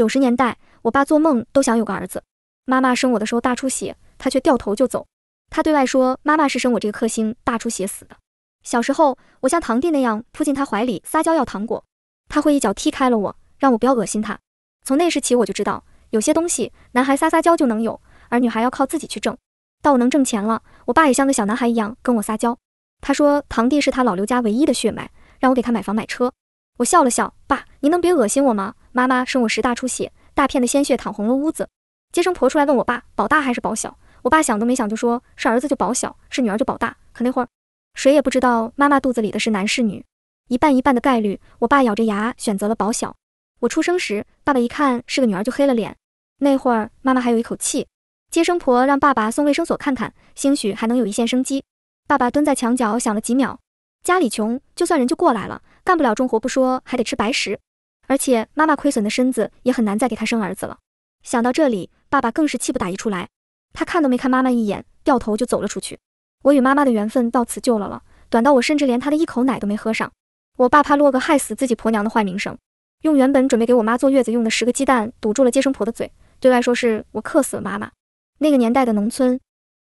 九十年代，我爸做梦都想有个儿子。妈妈生我的时候大出血，他却掉头就走。他对外说，妈妈是生我这个克星，大出血死的。小时候，我像堂弟那样扑进他怀里撒娇要糖果，他会一脚踢开了我，让我不要恶心他。从那时起，我就知道有些东西男孩撒撒娇就能有，而女孩要靠自己去挣。到我能挣钱了，我爸也像个小男孩一样跟我撒娇。他说堂弟是他老刘家唯一的血脉，让我给他买房买车。我笑了笑，爸，您能别恶心我吗？妈妈生我时大出血，大片的鲜血淌红了屋子。接生婆出来问我爸保大还是保小，我爸想都没想就说是儿子就保小，是女儿就保大。可那会儿谁也不知道妈妈肚子里的是男是女，一半一半的概率。我爸咬着牙选择了保小。我出生时，爸爸一看是个女儿就黑了脸。那会儿妈妈还有一口气，接生婆让爸爸送卫生所看看，兴许还能有一线生机。爸爸蹲在墙角想了几秒，家里穷，就算人就过来了，干不了重活不说，还得吃白食。而且妈妈亏损的身子也很难再给她生儿子了。想到这里，爸爸更是气不打一处来。他看都没看妈妈一眼，掉头就走了出去。我与妈妈的缘分到此就了了，短到我甚至连她的一口奶都没喝上。我爸怕落个害死自己婆娘的坏名声，用原本准备给我妈坐月子用的十个鸡蛋堵住了接生婆的嘴，对外说是我克死了妈妈。那个年代的农村，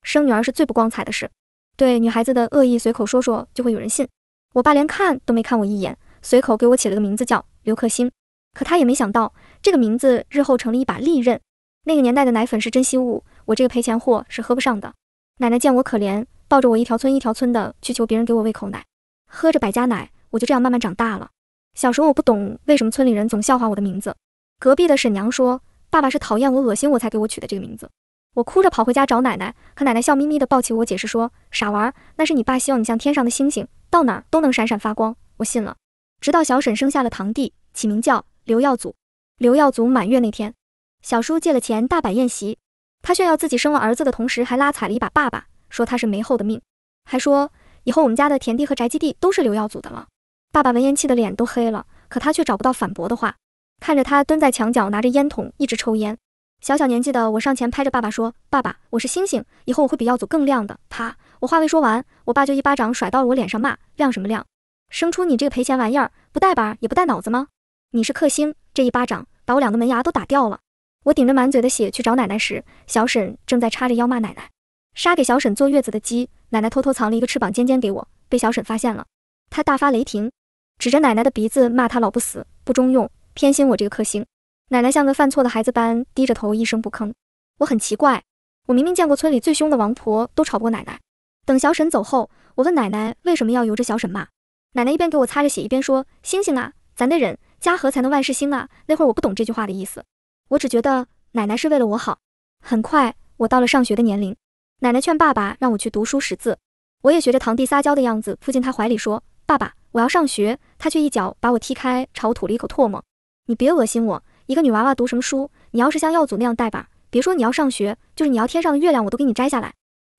生女儿是最不光彩的事。对女孩子的恶意随口说说就会有人信。我爸连看都没看我一眼，随口给我起了个名字叫。刘克星，可他也没想到，这个名字日后成了一把利刃。那个年代的奶粉是珍稀物，我这个赔钱货是喝不上的。奶奶见我可怜，抱着我一条村一条村的去求别人给我喂口奶，喝着百家奶，我就这样慢慢长大了。小时候我不懂为什么村里人总笑话我的名字，隔壁的婶娘说，爸爸是讨厌我恶心我才给我取的这个名字。我哭着跑回家找奶奶，可奶奶笑眯眯的抱起我，解释说：“傻娃，那是你爸希望你像天上的星星，到哪儿都能闪闪发光。”我信了。直到小沈生下了堂弟，起名叫刘耀祖。刘耀祖满月那天，小叔借了钱大摆宴席，他炫耀自己生了儿子的同时，还拉踩了一把爸爸，说他是没后的命，还说以后我们家的田地和宅基地都是刘耀祖的了。爸爸闻言气得脸都黑了，可他却找不到反驳的话，看着他蹲在墙角拿着烟筒一直抽烟。小小年纪的我上前拍着爸爸说：“爸爸，我是星星，以后我会比耀祖更亮的。”啪，我话未说完，我爸就一巴掌甩到了我脸上，骂：“亮什么亮？”生出你这个赔钱玩意儿，不带把也不带脑子吗？你是克星，这一巴掌把我两个门牙都打掉了。我顶着满嘴的血去找奶奶时，小沈正在叉着腰骂奶奶，杀给小沈坐月子的鸡，奶奶偷偷藏了一个翅膀尖尖给我，被小沈发现了，他大发雷霆，指着奶奶的鼻子骂他老不死不中用，偏心我这个克星。奶奶像个犯错的孩子般低着头一声不吭。我很奇怪，我明明见过村里最凶的王婆都吵不过奶奶。等小沈走后，我问奶奶为什么要由着小沈骂。奶奶一边给我擦着血，一边说：“星星啊，咱得忍，家和才能万事兴啊。”那会儿我不懂这句话的意思，我只觉得奶奶是为了我好。很快，我到了上学的年龄，奶奶劝爸爸让我去读书识字，我也学着堂弟撒娇的样子扑进他怀里说：“爸爸，我要上学。”他却一脚把我踢开，朝我吐了一口唾沫：“你别恶心我，一个女娃娃读什么书？你要是像耀祖那样带吧，别说你要上学，就是你要天上的月亮，我都给你摘下来。”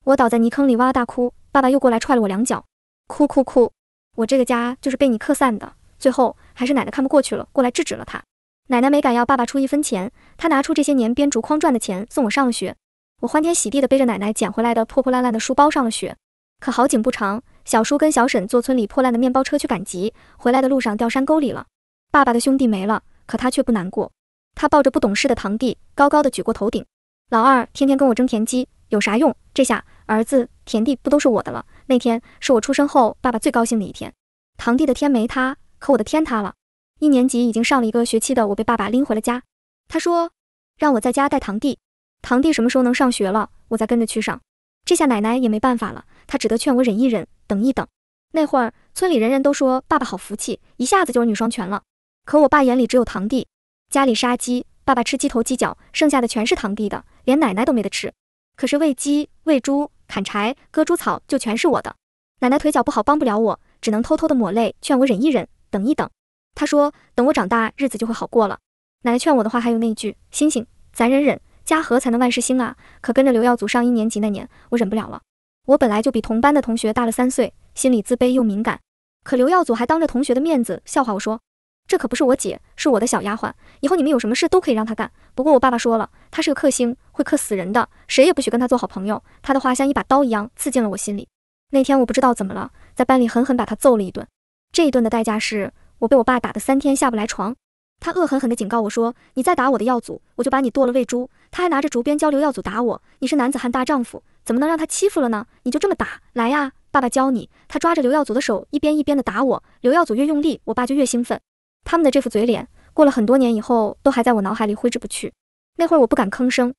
我倒在泥坑里哇哇大哭，爸爸又过来踹了我两脚，哭哭哭。我这个家就是被你克散的，最后还是奶奶看不过去了，过来制止了他。奶奶没敢要爸爸出一分钱，她拿出这些年编竹筐赚的钱送我上了学。我欢天喜地的背着奶奶捡回来的破破烂烂的书包上了学。可好景不长，小叔跟小婶坐村里破烂的面包车去赶集，回来的路上掉山沟里了。爸爸的兄弟没了，可他却不难过。他抱着不懂事的堂弟，高高的举过头顶。老二天天跟我争田鸡，有啥用？这下儿子田地不都是我的了？那天是我出生后爸爸最高兴的一天，堂弟的天没塌，可我的天塌了。一年级已经上了一个学期的我被爸爸拎回了家，他说让我在家带堂弟，堂弟什么时候能上学了，我再跟着去上。这下奶奶也没办法了，她只得劝我忍一忍，等一等。那会儿村里人人都说爸爸好福气，一下子就儿女双全了。可我爸眼里只有堂弟，家里杀鸡，爸爸吃鸡头鸡脚，剩下的全是堂弟的，连奶奶都没得吃。可是喂鸡喂猪。砍柴、割猪草就全是我的。奶奶腿脚不好，帮不了我，只能偷偷的抹泪，劝我忍一忍，等一等。她说，等我长大，日子就会好过了。奶奶劝我的话，还有那句：“星星，咱忍忍，家和才能万事兴啊。”可跟着刘耀祖上一年级那年，我忍不了了。我本来就比同班的同学大了三岁，心里自卑又敏感。可刘耀祖还当着同学的面子笑话我说。这可不是我姐，是我的小丫鬟。以后你们有什么事都可以让她干。不过我爸爸说了，她是个克星，会克死人的，谁也不许跟她做好朋友。她的话像一把刀一样刺进了我心里。那天我不知道怎么了，在班里狠狠把她揍了一顿。这一顿的代价是我被我爸打得三天下不来床。他恶狠狠地警告我说：“你再打我的耀祖，我就把你剁了喂猪。”他还拿着竹鞭教刘耀祖打我。你是男子汉大丈夫，怎么能让他欺负了呢？你就这么打来呀，爸爸教你。他抓着刘耀祖的手，一边一边的打我。刘耀祖越用力，我爸就越兴奋。他们的这副嘴脸，过了很多年以后，都还在我脑海里挥之不去。那会儿我不敢吭声，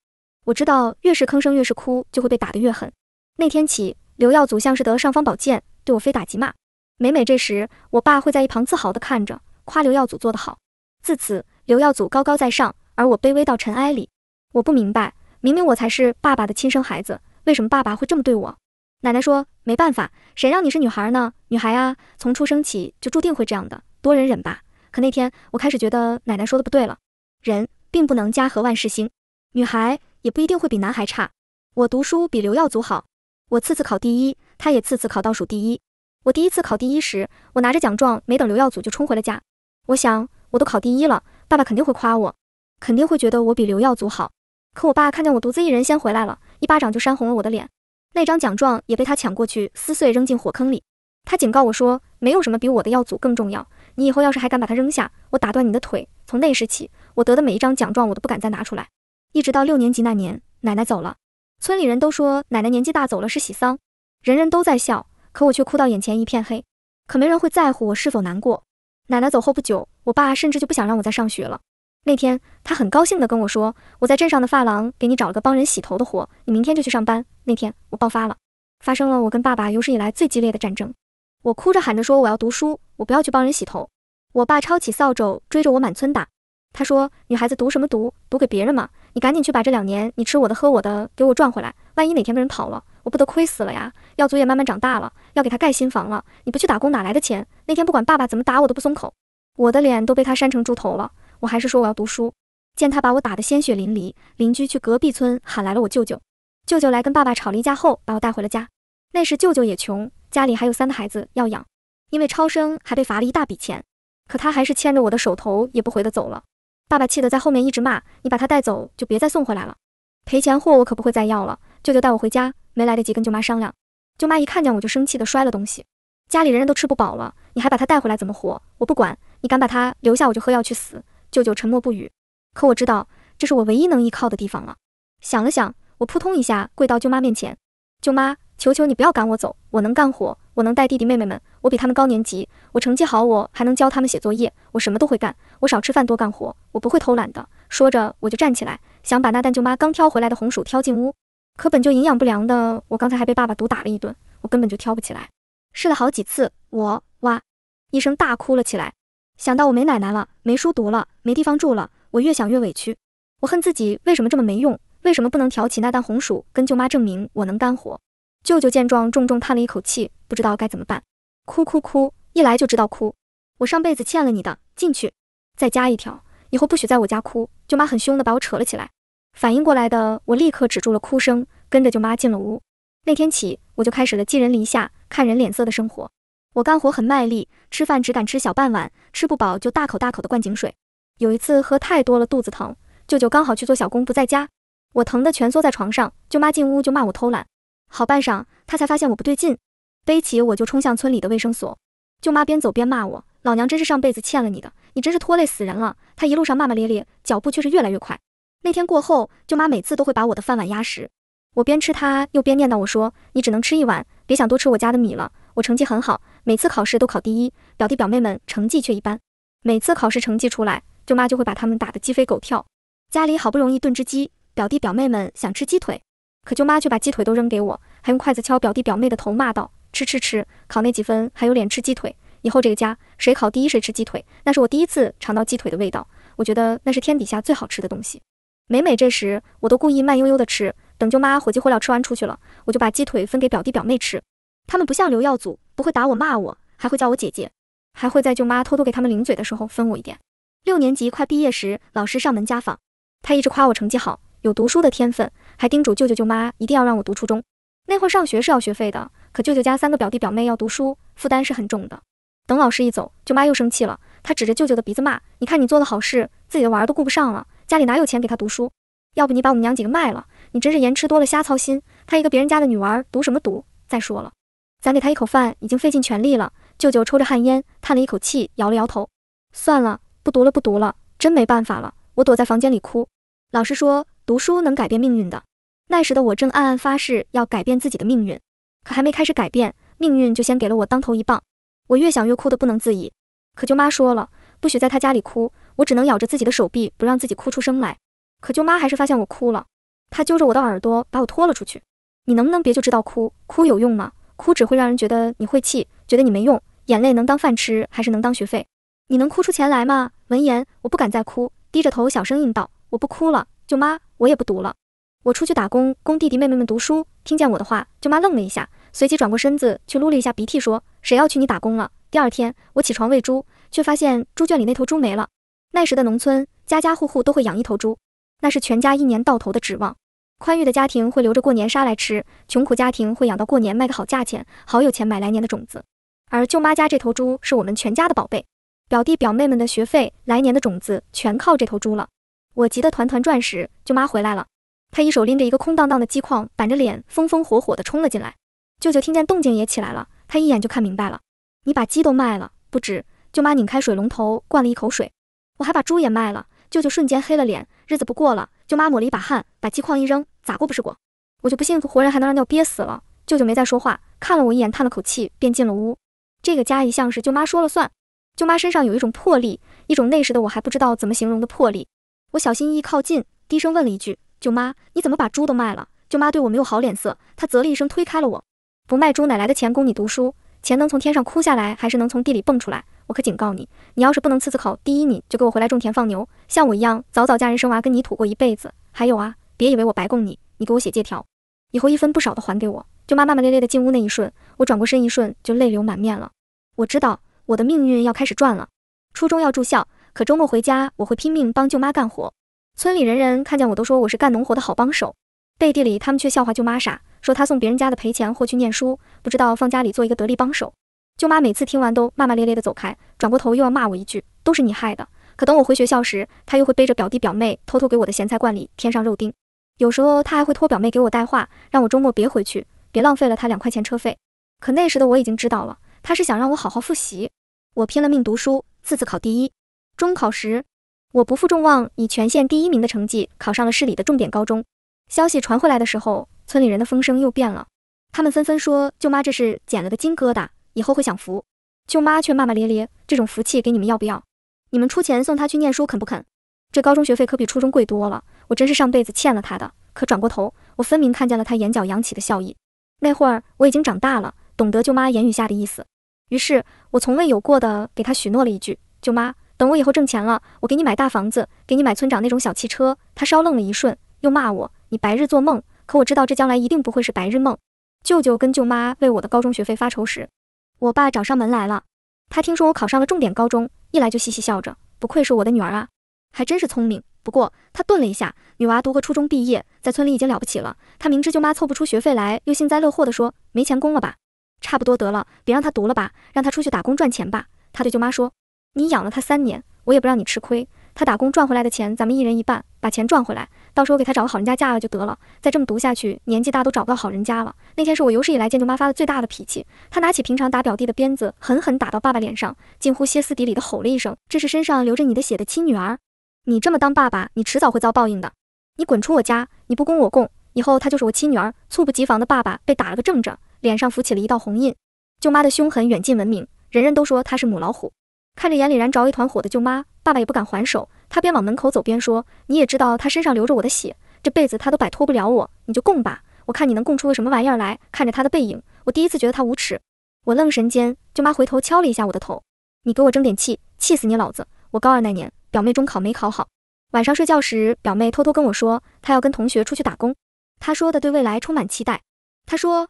我知道越是吭声，越是哭，就会被打得越狠。那天起，刘耀祖像是得了尚方宝剑，对我非打即骂。每每这时，我爸会在一旁自豪地看着，夸刘耀祖做得好。自此，刘耀祖高高在上，而我卑微到尘埃里。我不明白，明明我才是爸爸的亲生孩子，为什么爸爸会这么对我？奶奶说，没办法，谁让你是女孩呢？女孩啊，从出生起就注定会这样的，多忍忍吧。可那天，我开始觉得奶奶说的不对了，人并不能家和万事兴，女孩也不一定会比男孩差。我读书比刘耀祖好，我次次考第一，他也次次考倒数第一。我第一次考第一时，我拿着奖状，没等刘耀祖就冲回了家。我想，我都考第一了，爸爸肯定会夸我，肯定会觉得我比刘耀祖好。可我爸看见我独自一人先回来了，一巴掌就扇红了我的脸，那张奖状也被他抢过去撕碎扔进火坑里。他警告我说，没有什么比我的耀祖更重要。你以后要是还敢把它扔下，我打断你的腿！从那时起，我得的每一张奖状，我都不敢再拿出来。一直到六年级那年，奶奶走了，村里人都说奶奶年纪大走了是喜丧，人人都在笑，可我却哭到眼前一片黑。可没人会在乎我是否难过。奶奶走后不久，我爸甚至就不想让我再上学了。那天，他很高兴地跟我说：“我在镇上的发廊给你找了个帮人洗头的活，你明天就去上班。”那天我爆发了，发生了我跟爸爸有史以来最激烈的战争。我哭着喊着说：“我要读书，我不要去帮人洗头。”我爸抄起扫帚追着我满村打。他说：“女孩子读什么读？读给别人嘛！你赶紧去把这两年你吃我的喝我的给我赚回来，万一哪天被人跑了，我不得亏死了呀！”耀祖也慢慢长大了，要给他盖新房了，你不去打工哪来的钱？那天不管爸爸怎么打我都不松口，我的脸都被他扇成猪头了，我还是说我要读书。见他把我打得鲜血淋漓，邻居去隔壁村喊来了我舅舅，舅舅来跟爸爸吵了一架后把我带回了家。那时舅舅也穷。家里还有三个孩子要养，因为超生还被罚了一大笔钱，可他还是牵着我的手头也不回的走了。爸爸气得在后面一直骂：“你把他带走就别再送回来了，赔钱货我可不会再要了。”舅舅带我回家，没来得及跟舅妈商量，舅妈一看见我就生气的摔了东西。家里人人都吃不饱了，你还把他带回来怎么活？我不管你敢把他留下，我就喝药去死。舅舅沉默不语，可我知道这是我唯一能依靠的地方了。想了想，我扑通一下跪到舅妈面前，舅妈。求求你不要赶我走！我能干活，我能带弟弟妹妹们，我比他们高年级，我成绩好，我还能教他们写作业，我什么都会干。我少吃饭多干活，我不会偷懒的。说着，我就站起来，想把那蛋舅妈刚挑回来的红薯挑进屋。可本就营养不良的我，刚才还被爸爸毒打了一顿，我根本就挑不起来。试了好几次，我哇一声大哭了起来。想到我没奶奶了，没书读了，没地方住了，我越想越委屈。我恨自己为什么这么没用，为什么不能挑起那担红薯跟舅妈证明我能干活？舅舅见状，重重叹了一口气，不知道该怎么办，哭哭哭，一来就知道哭。我上辈子欠了你的，进去。再加一条，以后不许在我家哭。舅妈很凶的把我扯了起来。反应过来的我立刻止住了哭声，跟着舅妈进了屋。那天起，我就开始了寄人篱下、看人脸色的生活。我干活很卖力，吃饭只敢吃小半碗，吃不饱就大口大口的灌井水。有一次喝太多了，肚子疼。舅舅刚好去做小工不在家，我疼的蜷缩在床上，舅妈进屋就骂我偷懒。好半晌，他才发现我不对劲，背起我就冲向村里的卫生所。舅妈边走边骂我：“老娘真是上辈子欠了你的，你真是拖累死人了。”她一路上骂骂咧咧，脚步却是越来越快。那天过后，舅妈每次都会把我的饭碗压实。我边吃，她又边念叨我说：“你只能吃一碗，别想多吃我家的米了。”我成绩很好，每次考试都考第一，表弟表妹们成绩却一般。每次考试成绩出来，舅妈就会把他们打得鸡飞狗跳。家里好不容易炖只鸡，表弟表妹们想吃鸡腿。可舅妈却把鸡腿都扔给我，还用筷子敲表弟表妹的头，骂道：“吃吃吃，考那几分还有脸吃鸡腿？以后这个家谁考第一谁吃鸡腿。”那是我第一次尝到鸡腿的味道，我觉得那是天底下最好吃的东西。每每这时，我都故意慢悠悠的吃，等舅妈火急火燎吃完出去了，我就把鸡腿分给表弟表妹吃。他们不像刘耀祖，不会打我骂我，还会叫我姐姐，还会在舅妈偷偷给他们零嘴的时候分我一点。六年级快毕业时，老师上门家访，他一直夸我成绩好，有读书的天分。还叮嘱舅舅舅妈一定要让我读初中。那会儿上学是要学费的，可舅舅家三个表弟表妹要读书，负担是很重的。等老师一走，舅妈又生气了，她指着舅舅的鼻子骂：“你看你做的好事，自己的娃儿都顾不上了，家里哪有钱给他读书？要不你把我们娘几个卖了？你真是盐吃多了瞎操心！他一个别人家的女娃儿，读什么读？再说了，咱给他一口饭已经费尽全力了。”舅舅抽着旱烟，叹了一口气，摇了摇头：“算了，不读了，不读了，真没办法了。”我躲在房间里哭。老师说。读书能改变命运的，那时的我正暗暗发誓要改变自己的命运，可还没开始改变命运，就先给了我当头一棒。我越想越哭得不能自已，可舅妈说了，不许在她家里哭，我只能咬着自己的手臂，不让自己哭出声来。可舅妈还是发现我哭了，她揪着我的耳朵把我拖了出去。你能不能别就知道哭？哭有用吗？哭只会让人觉得你晦气，觉得你没用。眼泪能当饭吃，还是能当学费？你能哭出钱来吗？闻言，我不敢再哭，低着头小声应道：“我不哭了，舅妈。”我也不读了，我出去打工供弟弟妹妹们读书。听见我的话，舅妈愣了一下，随即转过身子去撸了一下鼻涕，说：“谁要去你打工了？”第二天，我起床喂猪，却发现猪圈里那头猪没了。那时的农村，家家户户都会养一头猪，那是全家一年到头的指望。宽裕的家庭会留着过年杀来吃，穷苦家庭会养到过年卖个好价钱，好有钱买来年的种子。而舅妈家这头猪是我们全家的宝贝，表弟表妹们的学费、来年的种子全靠这头猪了。我急得团团转时，舅妈回来了。她一手拎着一个空荡荡的鸡筐，板着脸，风风火火地冲了进来。舅舅听见动静也起来了，他一眼就看明白了。你把鸡都卖了，不止。舅妈拧开水龙头，灌了一口水。我还把猪也卖了。舅舅瞬间黑了脸，日子不过了。舅妈抹了一把汗，把鸡筐一扔，咋过不是过？我就不信活人还能让尿憋死了。舅舅没再说话，看了我一眼，叹了口气，便进了屋。这个家一向是舅妈说了算。舅妈身上有一种魄力，一种那时的我还不知道怎么形容的魄力。我小心翼翼靠近，低声问了一句：“舅妈，你怎么把猪都卖了？”舅妈对我没有好脸色，她啧了一声，推开了我。不卖猪哪来的钱供你读书？钱能从天上哭下来，还是能从地里蹦出来？我可警告你，你要是不能次次考第一，你就给我回来种田放牛，像我一样早早嫁人生娃，跟泥土过一辈子。还有啊，别以为我白供你，你给我写借条，以后一分不少的还给我。舅妈骂骂咧咧的进屋那一瞬，我转过身一瞬就泪流满面了。我知道我的命运要开始转了，初中要住校。可周末回家，我会拼命帮舅妈干活。村里人人看见我都说我是干农活的好帮手，背地里他们却笑话舅妈傻，说她送别人家的赔钱货去念书，不知道放家里做一个得力帮手。舅妈每次听完都骂骂咧咧的走开，转过头又要骂我一句：“都是你害的。”可等我回学校时，她又会背着表弟表妹偷偷给我的咸菜罐里添上肉丁。有时候她还会托表妹给我带话，让我周末别回去，别浪费了她两块钱车费。可那时的我已经知道了，她是想让我好好复习。我拼了命读书，次次考第一。中考时，我不负众望，以全县第一名的成绩考上了市里的重点高中。消息传回来的时候，村里人的风声又变了，他们纷纷说舅妈这是捡了个金疙瘩，以后会享福。舅妈却骂骂咧咧，这种福气给你们要不要？你们出钱送他去念书肯不肯？这高中学费可比初中贵多了，我真是上辈子欠了他的。可转过头，我分明看见了他眼角扬起的笑意。那会儿我已经长大了，懂得舅妈言语下的意思，于是我从未有过的给他许诺了一句，舅妈。等我以后挣钱了，我给你买大房子，给你买村长那种小汽车。他稍愣了一瞬，又骂我：“你白日做梦。”可我知道这将来一定不会是白日梦。舅舅跟舅妈为我的高中学费发愁时，我爸找上门来了。他听说我考上了重点高中，一来就嘻嘻笑着：“不愧是我的女儿啊，还真是聪明。”不过他顿了一下：“女娃读个初中毕业，在村里已经了不起了。”他明知舅妈凑不出学费来，又幸灾乐祸地说：“没钱供了吧？差不多得了，别让她读了吧，让她出去打工赚钱吧。”他对舅妈说。你养了他三年，我也不让你吃亏。他打工赚回来的钱咱们一人一半，把钱赚回来，到时候给他找个好人家嫁了就得了。再这么读下去，年纪大都找不到好人家了。那天是我有史以来见舅妈发的最大的脾气，她拿起平常打表弟的鞭子，狠狠打到爸爸脸上，近乎歇斯底里的吼了一声：“这是身上流着你的血的亲女儿，你这么当爸爸，你迟早会遭报应的！你滚出我家，你不供我供，以后她就是我亲女儿。”猝不及防的爸爸被打了个正着，脸上浮起了一道红印。舅妈的凶狠远近闻名，人人都说她是母老虎。看着眼里燃着一团火的舅妈，爸爸也不敢还手。他边往门口走边说：“你也知道他身上流着我的血，这辈子他都摆脱不了我。你就供吧，我看你能供出个什么玩意儿来。”看着他的背影，我第一次觉得他无耻。我愣神间，舅妈回头敲了一下我的头：“你给我争点气，气死你老子！”我高二那年，表妹中考没考好，晚上睡觉时，表妹偷偷跟我说，她要跟同学出去打工。她说的对未来充满期待。她说，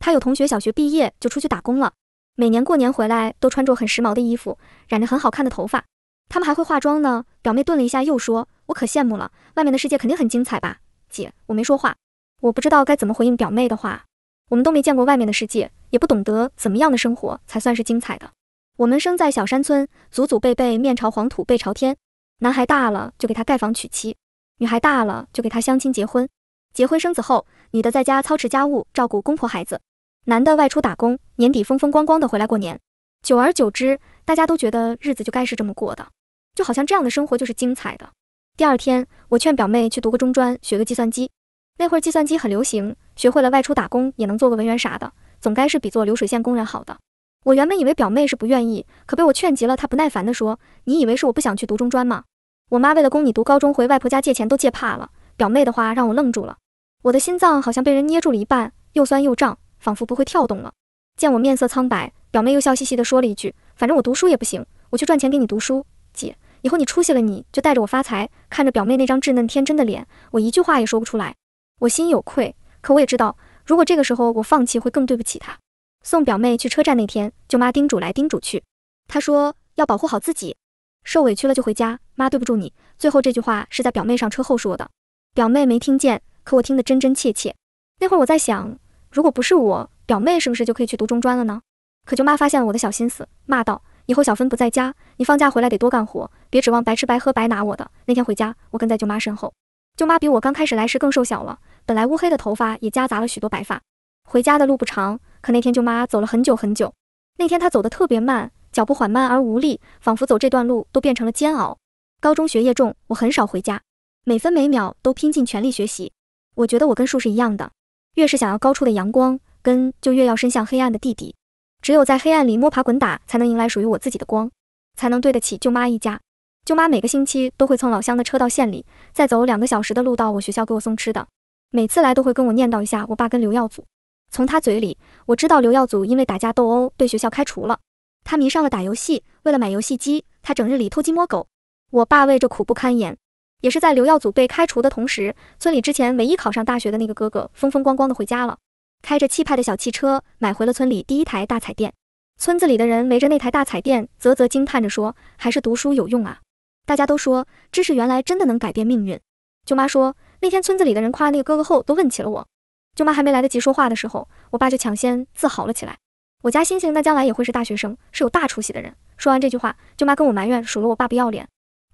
她有同学小学毕业就出去打工了。每年过年回来都穿着很时髦的衣服，染着很好看的头发，他们还会化妆呢。表妹顿了一下，又说：“我可羡慕了，外面的世界肯定很精彩吧？”姐，我没说话，我不知道该怎么回应表妹的话。我们都没见过外面的世界，也不懂得怎么样的生活才算是精彩的。我们生在小山村，祖祖辈辈面朝黄土背朝天。男孩大了就给他盖房娶妻，女孩大了就给他相亲结婚。结婚生子后，女的在家操持家务，照顾公婆孩子。男的外出打工，年底风风光光的回来过年。久而久之，大家都觉得日子就该是这么过的，就好像这样的生活就是精彩的。第二天，我劝表妹去读个中专，学个计算机。那会儿计算机很流行，学会了外出打工也能做个文员啥的，总该是比做流水线工人好的。我原本以为表妹是不愿意，可被我劝急了，她不耐烦地说：“你以为是我不想去读中专吗？我妈为了供你读高中，回外婆家借钱都借怕了。”表妹的话让我愣住了，我的心脏好像被人捏住了一半，又酸又胀。仿佛不会跳动了。见我面色苍白，表妹又笑嘻嘻地说了一句：“反正我读书也不行，我去赚钱给你读书，姐，以后你出息了，你就带着我发财。”看着表妹那张稚嫩天真的脸，我一句话也说不出来。我心有愧，可我也知道，如果这个时候我放弃，会更对不起她。送表妹去车站那天，舅妈叮嘱来叮嘱去，她说要保护好自己，受委屈了就回家。妈对不住你。最后这句话是在表妹上车后说的，表妹没听见，可我听得真真切切。那会儿我在想。如果不是我表妹，是不是就可以去读中专了呢？可舅妈发现了我的小心思，骂道：“以后小芬不在家，你放假回来得多干活，别指望白吃白喝白拿我的。”那天回家，我跟在舅妈身后。舅妈比我刚开始来时更瘦小了，本来乌黑的头发也夹杂了许多白发。回家的路不长，可那天舅妈走了很久很久。那天她走得特别慢，脚步缓慢而无力，仿佛走这段路都变成了煎熬。高中学业重，我很少回家，每分每秒都拼尽全力学习。我觉得我跟树是一样的。越是想要高处的阳光，根就越要伸向黑暗的地底。只有在黑暗里摸爬滚打，才能迎来属于我自己的光，才能对得起舅妈一家。舅妈每个星期都会蹭老乡的车到县里，再走两个小时的路到我学校给我送吃的。每次来都会跟我念叨一下我爸跟刘耀祖。从他嘴里，我知道刘耀祖因为打架斗殴被学校开除了。他迷上了打游戏，为了买游戏机，他整日里偷鸡摸狗。我爸为这苦不堪言。也是在刘耀祖被开除的同时，村里之前唯一考上大学的那个哥哥，风风光光的回家了，开着气派的小汽车，买回了村里第一台大彩电。村子里的人围着那台大彩电，啧啧惊叹着说：“还是读书有用啊！”大家都说，知识原来真的能改变命运。舅妈说，那天村子里的人夸那个哥哥后，都问起了我。舅妈还没来得及说话的时候，我爸就抢先自豪了起来：“我家星星，那将来也会是大学生，是有大出息的人。”说完这句话，舅妈跟我埋怨数落我爸不要脸。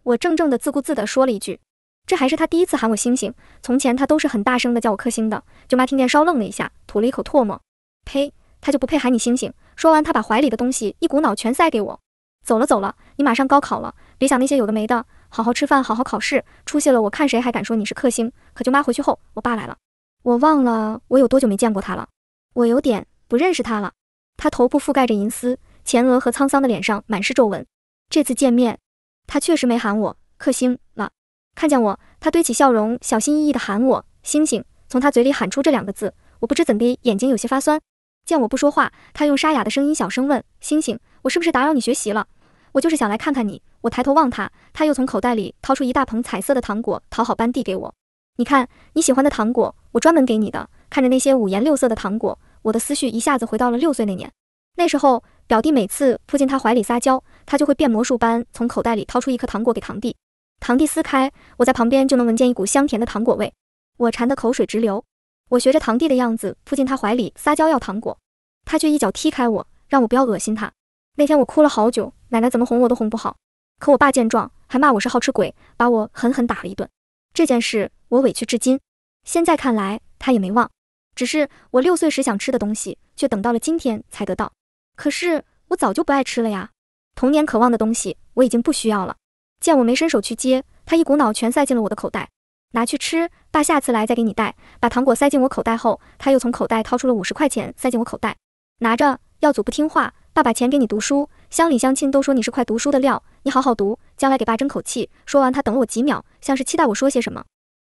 我怔怔的，自顾自地说了一句：“这还是他第一次喊我星星。从前他都是很大声的叫我克星的。”舅妈听见，稍愣了一下，吐了一口唾沫：“呸，他就不配喊你星星。”说完，他把怀里的东西一股脑全塞给我：“走了走了，你马上高考了，别想那些有的没的，好好吃饭，好好考试，出息了，我看谁还敢说你是克星。”可舅妈回去后，我爸来了，我忘了我有多久没见过他了，我有点不认识他了。他头部覆盖着银丝，前额和沧桑的脸上满是皱纹。这次见面。他确实没喊我克星了，看见我，他堆起笑容，小心翼翼地喊我星星。从他嘴里喊出这两个字，我不知怎地眼睛有些发酸。见我不说话，他用沙哑的声音小声问：“星星，我是不是打扰你学习了？我就是想来看看你。”我抬头望他，他又从口袋里掏出一大捧彩色的糖果，讨好般递给我：“你看，你喜欢的糖果，我专门给你的。”看着那些五颜六色的糖果，我的思绪一下子回到了六岁那年。那时候，表弟每次扑进他怀里撒娇，他就会变魔术般从口袋里掏出一颗糖果给堂弟。堂弟撕开，我在旁边就能闻见一股香甜的糖果味，我馋得口水直流。我学着堂弟的样子扑进他怀里撒娇要糖果，他却一脚踢开我，让我不要恶心他。那天我哭了好久，奶奶怎么哄我都哄不好。可我爸见状还骂我是好吃鬼，把我狠狠打了一顿。这件事我委屈至今。现在看来他也没忘，只是我六岁时想吃的东西，却等到了今天才得到。可是我早就不爱吃了呀，童年渴望的东西我已经不需要了。见我没伸手去接，他一股脑全塞进了我的口袋，拿去吃，爸下次来再给你带。把糖果塞进我口袋后，他又从口袋掏出了五十块钱塞进我口袋，拿着。耀祖不听话，爸把钱给你读书。乡里乡亲都说你是块读书的料，你好好读，将来给爸争口气。说完，他等了我几秒，像是期待我说些什么。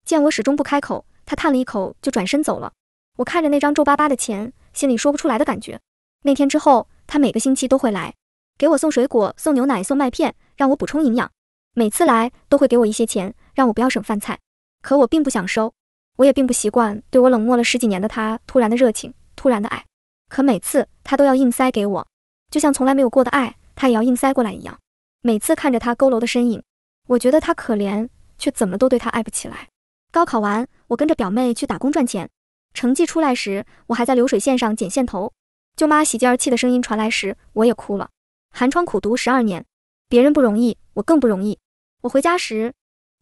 见我始终不开口，他叹了一口，就转身走了。我看着那张皱巴巴的钱，心里说不出来的感觉。那天之后。他每个星期都会来，给我送水果、送牛奶、送麦片，让我补充营养。每次来都会给我一些钱，让我不要省饭菜。可我并不想收，我也并不习惯对我冷漠了十几年的他突然的热情，突然的爱。可每次他都要硬塞给我，就像从来没有过的爱，他也要硬塞过来一样。每次看着他佝偻的身影，我觉得他可怜，却怎么都对他爱不起来。高考完，我跟着表妹去打工赚钱。成绩出来时，我还在流水线上剪线头。舅妈喜极而泣的声音传来时，我也哭了。寒窗苦读十二年，别人不容易，我更不容易。我回家时，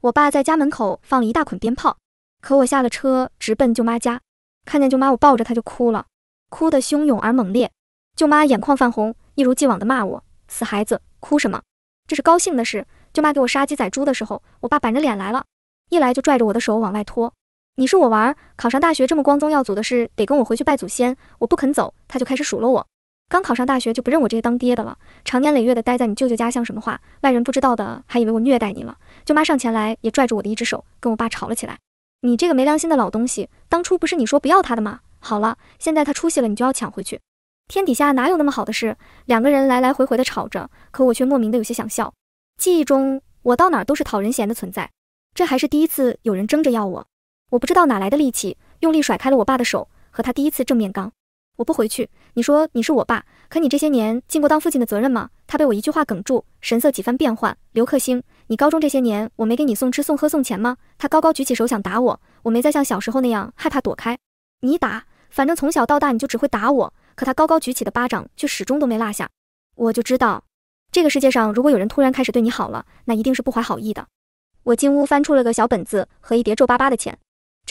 我爸在家门口放了一大捆鞭炮，可我下了车，直奔舅妈家，看见舅妈，我抱着她就哭了，哭得汹涌而猛烈。舅妈眼眶泛红，一如既往地骂我：“死孩子，哭什么？这是高兴的事。”舅妈给我杀鸡宰猪的时候，我爸板着脸来了，一来就拽着我的手往外拖。你是我娃，考上大学这么光宗耀祖的事，得跟我回去拜祖先。我不肯走，他就开始数落我。刚考上大学就不认我这个当爹的了，长年累月的待在你舅舅家像什么话？外人不知道的还以为我虐待你了。舅妈上前来也拽住我的一只手，跟我爸吵了起来。你这个没良心的老东西，当初不是你说不要他的吗？好了，现在他出息了，你就要抢回去。天底下哪有那么好的事？两个人来来回回的吵着，可我却莫名的有些想笑。记忆中我到哪儿都是讨人嫌的存在，这还是第一次有人争着要我。我不知道哪来的力气，用力甩开了我爸的手，和他第一次正面刚。我不回去。你说你是我爸，可你这些年尽过当父亲的责任吗？他被我一句话哽住，神色几番变幻。刘克星，你高中这些年，我没给你送吃送喝送钱吗？他高高举起手想打我，我没再像小时候那样害怕躲开。你打，反正从小到大你就只会打我。可他高高举起的巴掌却始终都没落下。我就知道，这个世界上如果有人突然开始对你好了，那一定是不怀好意的。我进屋翻出了个小本子和一叠皱巴巴的钱。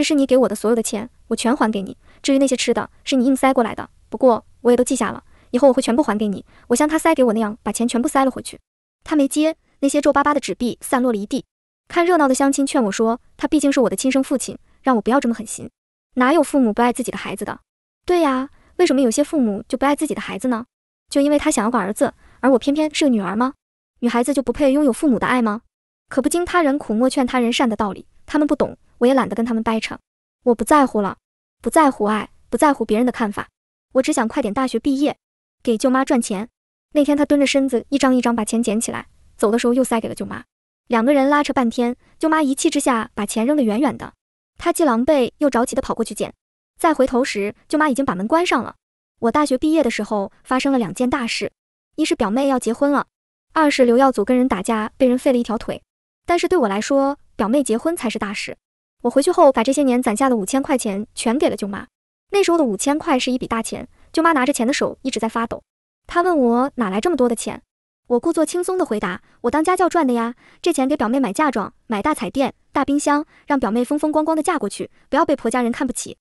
是你给我的所有的钱，我全还给你。至于那些吃的，是你硬塞过来的，不过我也都记下了，以后我会全部还给你。我像他塞给我那样，把钱全部塞了回去。他没接，那些皱巴巴的纸币散落了一地。看热闹的乡亲劝我说，他毕竟是我的亲生父亲，让我不要这么狠心。哪有父母不爱自己的孩子的？对呀，为什么有些父母就不爱自己的孩子呢？就因为他想要个儿子，而我偏偏是个女儿吗？女孩子就不配拥有父母的爱吗？可不经他人苦，莫劝他人善的道理。他们不懂，我也懒得跟他们掰扯。我不在乎了，不在乎爱，不在乎别人的看法。我只想快点大学毕业，给舅妈赚钱。那天他蹲着身子，一张一张把钱捡起来，走的时候又塞给了舅妈。两个人拉扯半天，舅妈一气之下把钱扔得远远的。他既狼狈又着急的跑过去捡，再回头时，舅妈已经把门关上了。我大学毕业的时候发生了两件大事，一是表妹要结婚了，二是刘耀祖跟人打架被人废了一条腿。但是对我来说。表妹结婚才是大事，我回去后把这些年攒下的五千块钱全给了舅妈。那时候的五千块是一笔大钱，舅妈拿着钱的手一直在发抖。她问我哪来这么多的钱，我故作轻松地回答：“我当家教赚的呀，这钱给表妹买嫁妆，买大彩电、大冰箱，让表妹风风光光的嫁过去，不要被婆家人看不起。”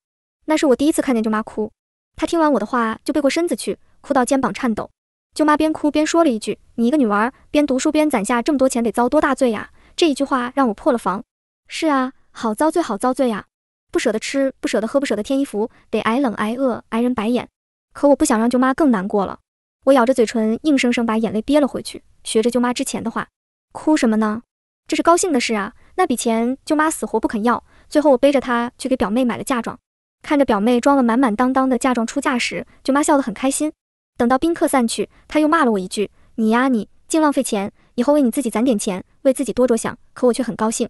那是我第一次看见舅妈哭，她听完我的话就背过身子去，哭到肩膀颤抖。舅妈边哭边说了一句：“你一个女娃，边读书边攒下这么多钱，得遭多大罪呀？”这一句话让我破了防，是啊，好遭罪，好遭罪啊！不舍得吃，不舍得喝，不舍得添衣服，得挨冷挨饿挨人白眼。可我不想让舅妈更难过了，我咬着嘴唇，硬生生把眼泪憋了回去，学着舅妈之前的话，哭什么呢？这是高兴的事啊！那笔钱舅妈死活不肯要，最后我背着她去给表妹买了嫁妆，看着表妹装了满满当当的嫁妆出嫁时，舅妈笑得很开心。等到宾客散去，她又骂了我一句：“你呀你，净浪费钱，以后为你自己攒点钱。”为自己多着想，可我却很高兴。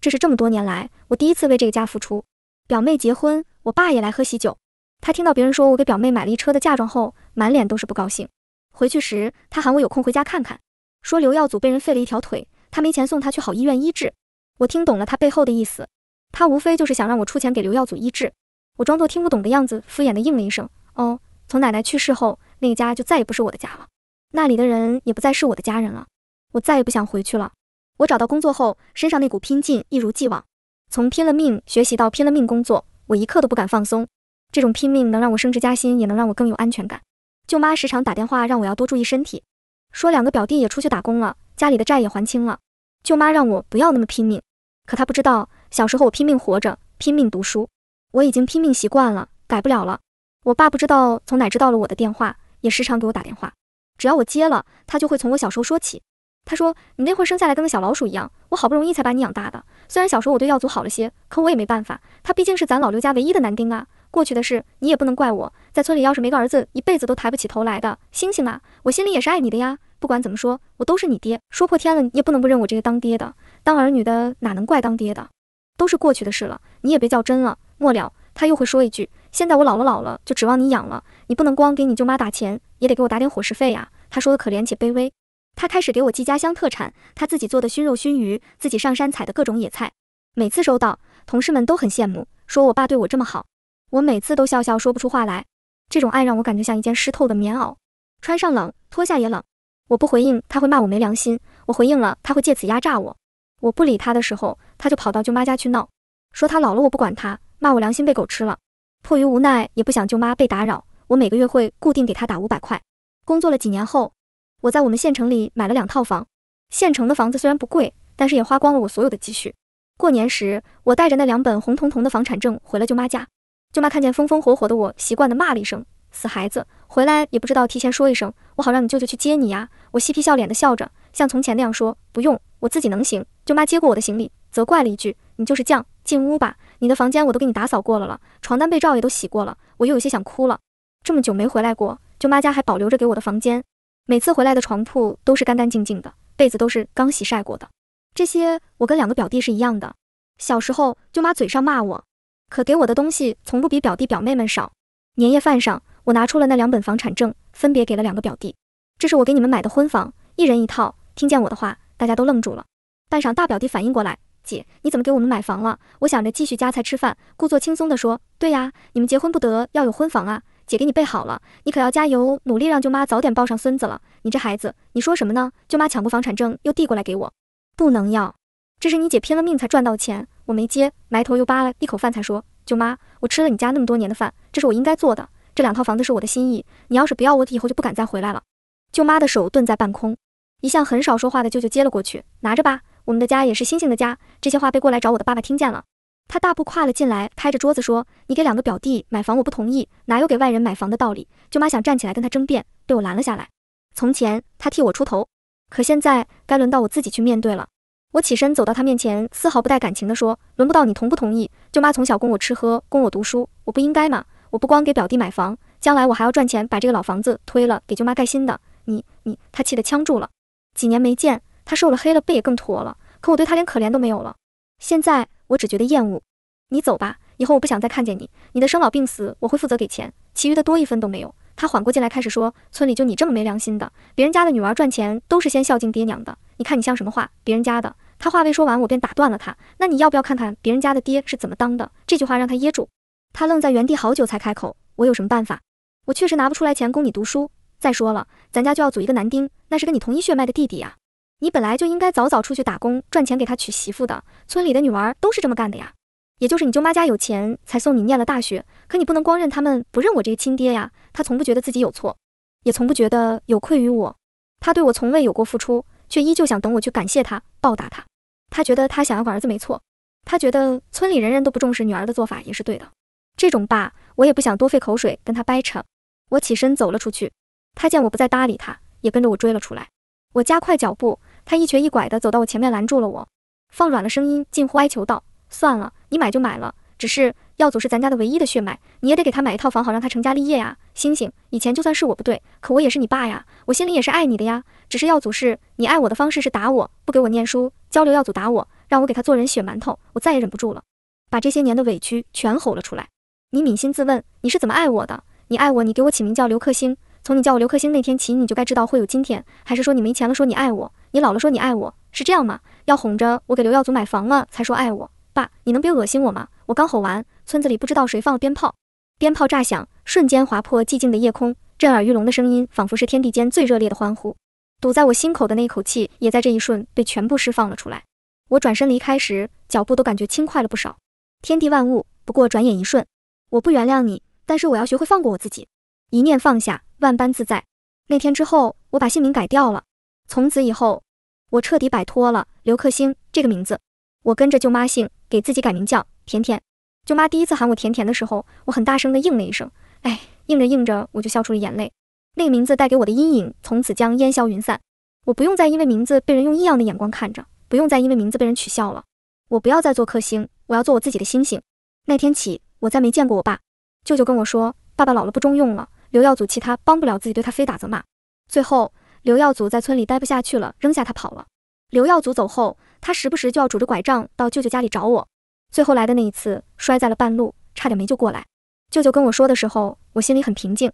这是这么多年来我第一次为这个家付出。表妹结婚，我爸也来喝喜酒。他听到别人说我给表妹买了一车的嫁妆后，满脸都是不高兴。回去时，他喊我有空回家看看，说刘耀祖被人废了一条腿，他没钱送他去好医院医治。我听懂了他背后的意思，他无非就是想让我出钱给刘耀祖医治。我装作听不懂的样子，敷衍的应了一声：“哦。”从奶奶去世后，那个家就再也不是我的家了，那里的人也不再是我的家人了，我再也不想回去了。我找到工作后，身上那股拼劲一如既往。从拼了命学习到拼了命工作，我一刻都不敢放松。这种拼命能让我升职加薪，也能让我更有安全感。舅妈时常打电话让我要多注意身体，说两个表弟也出去打工了，家里的债也还清了。舅妈让我不要那么拼命，可她不知道小时候我拼命活着，拼命读书，我已经拼命习惯了，改不了了。我爸不知道从哪知道了我的电话，也时常给我打电话，只要我接了，他就会从我小时候说起。他说：“你那会儿生下来跟个小老鼠一样，我好不容易才把你养大的。虽然小时候我对耀祖好了些，可我也没办法，他毕竟是咱老刘家唯一的男丁啊。过去的事你也不能怪我，在村里要是没个儿子，一辈子都抬不起头来的。星星啊，我心里也是爱你的呀，不管怎么说，我都是你爹，说破天了你也不能不认我这个当爹的。当儿女的哪能怪当爹的？都是过去的事了，你也别较真了。末了他又会说一句：现在我老了老了，就指望你养了，你不能光给你舅妈打钱，也得给我打点伙食费呀。”他说的可怜且卑微。他开始给我寄家乡特产，他自己做的熏肉、熏鱼，自己上山采的各种野菜。每次收到，同事们都很羡慕，说我爸对我这么好。我每次都笑笑说不出话来。这种爱让我感觉像一件湿透的棉袄，穿上冷，脱下也冷。我不回应，他会骂我没良心；我回应了，他会借此压榨我。我不理他的时候，他就跑到舅妈家去闹，说他老了我不管他，骂我良心被狗吃了。迫于无奈，也不想舅妈被打扰，我每个月会固定给他打五百块。工作了几年后。我在我们县城里买了两套房，县城的房子虽然不贵，但是也花光了我所有的积蓄。过年时，我带着那两本红彤彤的房产证回了舅妈家。舅妈看见风风火火的我，习惯的骂了一声：“死孩子，回来也不知道提前说一声，我好让你舅舅去接你呀。”我嬉皮笑脸的笑着，像从前那样说：“不用，我自己能行。”舅妈接过我的行李，责怪了一句：“你就是犟，进屋吧，你的房间我都给你打扫过了了，床单被罩也都洗过了。”我又有些想哭了，这么久没回来过，舅妈家还保留着给我的房间。每次回来的床铺都是干干净净的，被子都是刚洗晒过的。这些我跟两个表弟是一样的。小时候，舅妈嘴上骂我，可给我的东西从不比表弟表妹们少。年夜饭上，我拿出了那两本房产证，分别给了两个表弟。这是我给你们买的婚房，一人一套。听见我的话，大家都愣住了。半晌，大表弟反应过来：“姐，你怎么给我们买房了？”我想着继续夹菜吃饭，故作轻松地说：“对呀，你们结婚不得要有婚房啊。”姐给你备好了，你可要加油，努力让舅妈早点抱上孙子了。你这孩子，你说什么呢？舅妈抢过房产证又递过来给我，不能要，这是你姐拼了命才赚到钱，我没接，埋头又扒了一口饭才说，舅妈，我吃了你家那么多年的饭，这是我应该做的，这两套房子是我的心意，你要是不要我以后就不敢再回来了。舅妈的手顿在半空，一向很少说话的舅舅接了过去，拿着吧，我们的家也是星星的家。这些话被过来找我的爸爸听见了。他大步跨了进来，拍着桌子说：“你给两个表弟买房，我不同意。哪有给外人买房的道理？”舅妈想站起来跟他争辩，被我拦了下来。从前他替我出头，可现在该轮到我自己去面对了。我起身走到他面前，丝毫不带感情的说：“轮不到你同不同意？舅妈从小供我吃喝，供我读书，我不应该吗？我不光给表弟买房，将来我还要赚钱把这个老房子推了，给舅妈盖新的。”你你，他气得呛住了。几年没见，他瘦了，黑了，背也更驼了。可我对他连可怜都没有了。现在我只觉得厌恶，你走吧，以后我不想再看见你。你的生老病死我会负责给钱，其余的多一分都没有。他缓过劲来，开始说，村里就你这么没良心的，别人家的女儿赚钱都是先孝敬爹娘的，你看你像什么话？别人家的。他话未说完，我便打断了他。那你要不要看看别人家的爹是怎么当的？这句话让他噎住，他愣在原地好久才开口。我有什么办法？我确实拿不出来钱供你读书。再说了，咱家就要组一个男丁，那是跟你同一血脉的弟弟呀。你本来就应该早早出去打工赚钱给他娶媳妇的，村里的女娃都是这么干的呀。也就是你舅妈家有钱才送你念了大学，可你不能光认他们不认我这个亲爹呀。他从不觉得自己有错，也从不觉得有愧于我。他对我从未有过付出，却依旧想等我去感谢他、报答他。他觉得他想要个儿子没错，他觉得村里人人都不重视女儿的做法也是对的。这种爸，我也不想多费口水跟他掰扯。我起身走了出去，他见我不再搭理他，也跟着我追了出来。我加快脚步，他一瘸一拐地走到我前面，拦住了我，放软了声音，近乎哀求道：“算了，你买就买了，只是耀祖是咱家的唯一的血脉，你也得给他买一套房，好让他成家立业呀。星星，以前就算是我不对，可我也是你爸呀，我心里也是爱你的呀。只是耀祖是你爱我的方式是打我，不给我念书，交流耀祖打我，让我给他做人血馒头，我再也忍不住了，把这些年的委屈全吼了出来。你扪心自问，你是怎么爱我的？你爱我，你给我起名叫刘克星。”从你叫我刘克星那天起，你就该知道会有今天。还是说你没钱了说你爱我，你老了说你爱我是这样吗？要哄着我给刘耀祖买房了才说爱我？爸，你能别恶心我吗？我刚吼完，村子里不知道谁放了鞭炮，鞭炮炸响，瞬间划破寂静的夜空，震耳欲聋的声音仿佛是天地间最热烈的欢呼。堵在我心口的那一口气，也在这一瞬被全部释放了出来。我转身离开时，脚步都感觉轻快了不少。天地万物不过转眼一瞬，我不原谅你，但是我要学会放过我自己。一念放下，万般自在。那天之后，我把姓名改掉了。从此以后，我彻底摆脱了刘克星这个名字。我跟着舅妈姓，给自己改名叫甜甜。舅妈第一次喊我甜甜的时候，我很大声的应了一声，哎，应着应着，我就笑出了眼泪。那个名字带给我的阴影，从此将烟消云散。我不用再因为名字被人用异样的眼光看着，不用再因为名字被人取笑了。我不要再做克星，我要做我自己的星星。那天起，我再没见过我爸。舅舅跟我说，爸爸老了，不中用了。刘耀祖气他帮不了自己，对他非打则骂。最后，刘耀祖在村里待不下去了，扔下他跑了。刘耀祖走后，他时不时就要拄着拐杖到舅舅家里找我。最后来的那一次，摔在了半路，差点没救过来。舅舅跟我说的时候，我心里很平静。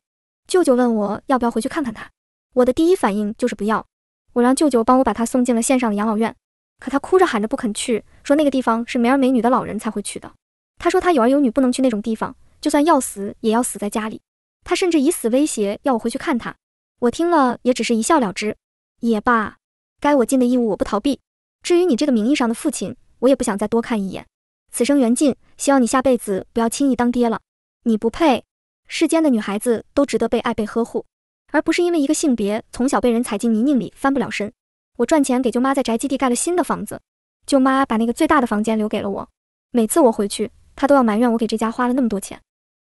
舅舅问我要不要回去看看他，我的第一反应就是不要。我让舅舅帮我把他送进了县上的养老院，可他哭着喊着不肯去，说那个地方是没儿没女的老人才会去的。他说他有儿有女，不能去那种地方，就算要死也要死在家里。他甚至以死威胁，要我回去看他。我听了也只是一笑了之。也罢，该我尽的义务我不逃避。至于你这个名义上的父亲，我也不想再多看一眼。此生缘尽，希望你下辈子不要轻易当爹了。你不配。世间的女孩子都值得被爱被呵护，而不是因为一个性别从小被人踩进泥泞里翻不了身。我赚钱给舅妈在宅基地盖了新的房子，舅妈把那个最大的房间留给了我。每次我回去，她都要埋怨我给这家花了那么多钱。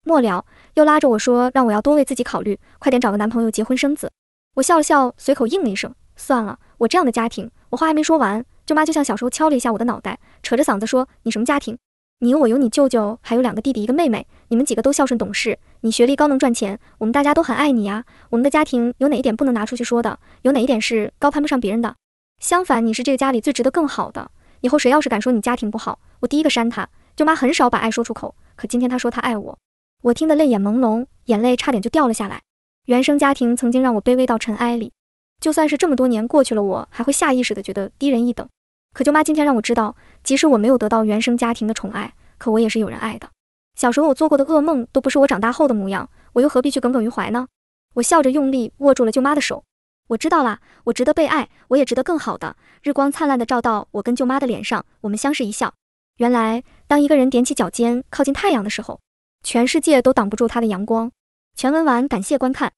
末了，又拉着我说，让我要多为自己考虑，快点找个男朋友结婚生子。我笑了笑，随口应了一声，算了，我这样的家庭。我话还没说完，舅妈就像小时候敲了一下我的脑袋，扯着嗓子说：“你什么家庭？你有我有你舅舅，还有两个弟弟一个妹妹，你们几个都孝顺懂事，你学历高能赚钱，我们大家都很爱你呀。我们的家庭有哪一点不能拿出去说的？有哪一点是高攀不上别人的？相反，你是这个家里最值得更好的。以后谁要是敢说你家庭不好，我第一个扇他。”舅妈很少把爱说出口，可今天她说她爱我。我听得泪眼朦胧，眼泪差点就掉了下来。原生家庭曾经让我卑微到尘埃里，就算是这么多年过去了，我还会下意识的觉得低人一等。可舅妈今天让我知道，即使我没有得到原生家庭的宠爱，可我也是有人爱的。小时候我做过的噩梦都不是我长大后的模样，我又何必去耿耿于怀呢？我笑着用力握住了舅妈的手，我知道啦，我值得被爱，我也值得更好的。日光灿烂的照到我跟舅妈的脸上，我们相视一笑。原来，当一个人踮起脚尖靠近太阳的时候，全世界都挡不住他的阳光。全文完，感谢观看。